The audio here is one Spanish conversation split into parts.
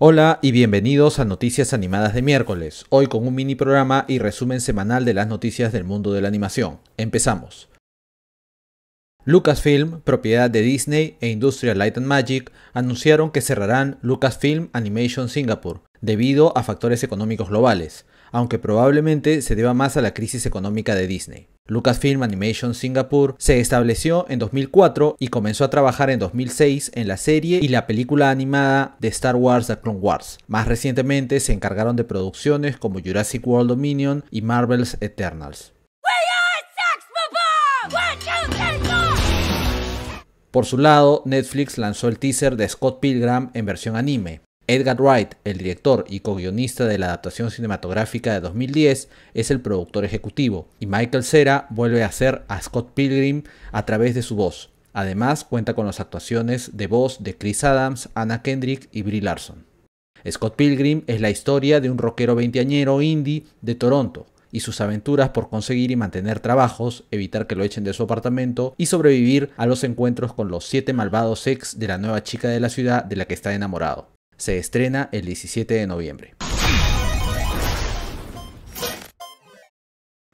Hola y bienvenidos a Noticias Animadas de miércoles, hoy con un mini programa y resumen semanal de las noticias del mundo de la animación. Empezamos. Lucasfilm, propiedad de Disney e Industrial Light and Magic, anunciaron que cerrarán Lucasfilm Animation Singapore debido a factores económicos globales, aunque probablemente se deba más a la crisis económica de Disney. Lucasfilm Animation Singapore se estableció en 2004 y comenzó a trabajar en 2006 en la serie y la película animada de Star Wars The Clone Wars. Más recientemente se encargaron de producciones como Jurassic World Dominion y Marvel's Eternals. Por su lado, Netflix lanzó el teaser de Scott Pilgrim en versión anime. Edgar Wright, el director y co-guionista de la adaptación cinematográfica de 2010, es el productor ejecutivo, y Michael Cera vuelve a ser a Scott Pilgrim a través de su voz. Además, cuenta con las actuaciones de voz de Chris Adams, Anna Kendrick y Brie Larson. Scott Pilgrim es la historia de un rockero veinteañero indie de Toronto y sus aventuras por conseguir y mantener trabajos, evitar que lo echen de su apartamento y sobrevivir a los encuentros con los siete malvados ex de la nueva chica de la ciudad de la que está enamorado. Se estrena el 17 de noviembre.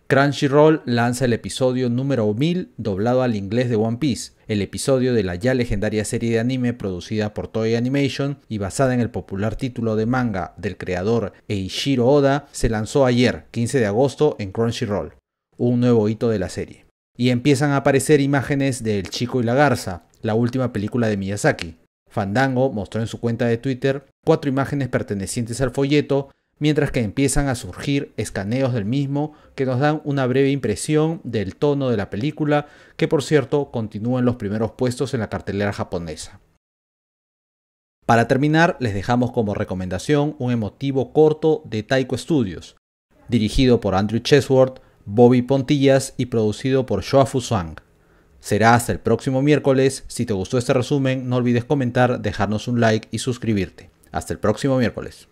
Crunchyroll lanza el episodio número 1000 doblado al inglés de One Piece, el episodio de la ya legendaria serie de anime producida por Toei Animation y basada en el popular título de manga del creador Eiichiro Oda, se lanzó ayer, 15 de agosto, en Crunchyroll, un nuevo hito de la serie. Y empiezan a aparecer imágenes de El Chico y la Garza, la última película de Miyazaki, Fandango mostró en su cuenta de Twitter cuatro imágenes pertenecientes al folleto, mientras que empiezan a surgir escaneos del mismo que nos dan una breve impresión del tono de la película, que por cierto continúa en los primeros puestos en la cartelera japonesa. Para terminar, les dejamos como recomendación un emotivo corto de Taiko Studios, dirigido por Andrew Chesworth, Bobby Pontillas y producido por Shoa Zhang. Será hasta el próximo miércoles. Si te gustó este resumen, no olvides comentar, dejarnos un like y suscribirte. Hasta el próximo miércoles.